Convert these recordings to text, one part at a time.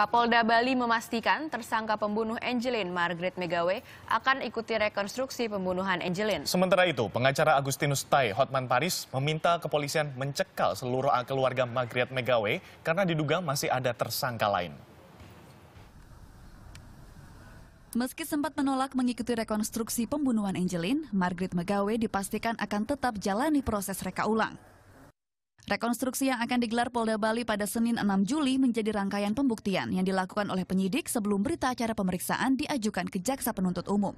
Kapolda Bali memastikan tersangka pembunuh Angelin Margaret Megawe akan ikuti rekonstruksi pembunuhan Angelin. Sementara itu, pengacara Agustinus Tai Hotman Paris meminta kepolisian mencekal seluruh keluarga Margaret Megawe karena diduga masih ada tersangka lain. Meski sempat menolak mengikuti rekonstruksi pembunuhan Angelin, Margaret Megawe dipastikan akan tetap jalani proses reka ulang. Rekonstruksi yang akan digelar Polda Bali pada Senin 6 Juli menjadi rangkaian pembuktian yang dilakukan oleh penyidik sebelum berita acara pemeriksaan diajukan ke jaksa penuntut umum.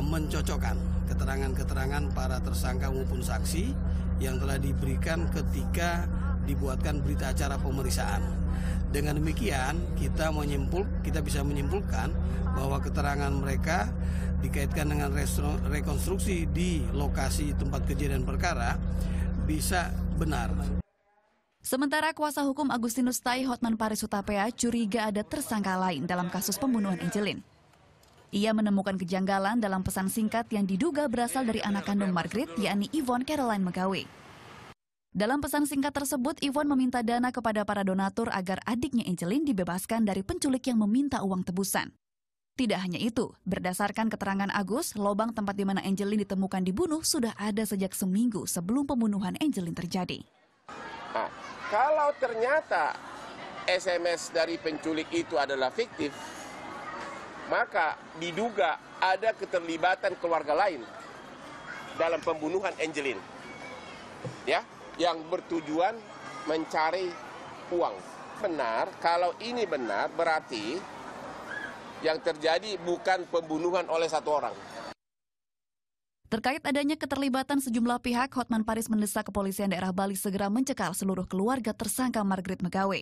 Mencocokkan keterangan-keterangan para tersangka maupun saksi yang telah diberikan ketika dibuatkan berita acara pemeriksaan. Dengan demikian, kita menyimpul, kita bisa menyimpulkan bahwa keterangan mereka dikaitkan dengan rekonstruksi di lokasi tempat kejadian perkara bisa benar. Sementara kuasa hukum Agustinus Tai Hotman Paris Utapea curiga ada tersangka lain dalam kasus pembunuhan Angelin. Ia menemukan kejanggalan dalam pesan singkat yang diduga berasal dari anak kandung Margaret, yakni Yvonne Caroline Megawe. Dalam pesan singkat tersebut, Yvonne meminta dana kepada para donatur agar adiknya Angelin dibebaskan dari penculik yang meminta uang tebusan. Tidak hanya itu, berdasarkan keterangan Agus, lobang tempat di mana Angelin ditemukan dibunuh sudah ada sejak seminggu sebelum pembunuhan Angelin terjadi. Kalau ternyata SMS dari penculik itu adalah fiktif, maka diduga ada keterlibatan keluarga lain dalam pembunuhan Angelin. Ya, yang bertujuan mencari uang. Benar, kalau ini benar berarti yang terjadi bukan pembunuhan oleh satu orang. Terkait adanya keterlibatan sejumlah pihak, Hotman Paris mendesak kepolisian daerah Bali segera mencekal seluruh keluarga tersangka Margaret Megawe.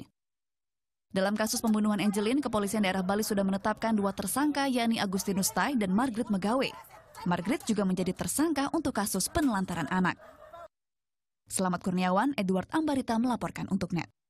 Dalam kasus pembunuhan Angelin, kepolisian daerah Bali sudah menetapkan dua tersangka yakni Agustinus Tai dan Margaret Megawe. Margaret juga menjadi tersangka untuk kasus penelantaran anak. Selamat Kurniawan, Edward Ambarita melaporkan untuk NET.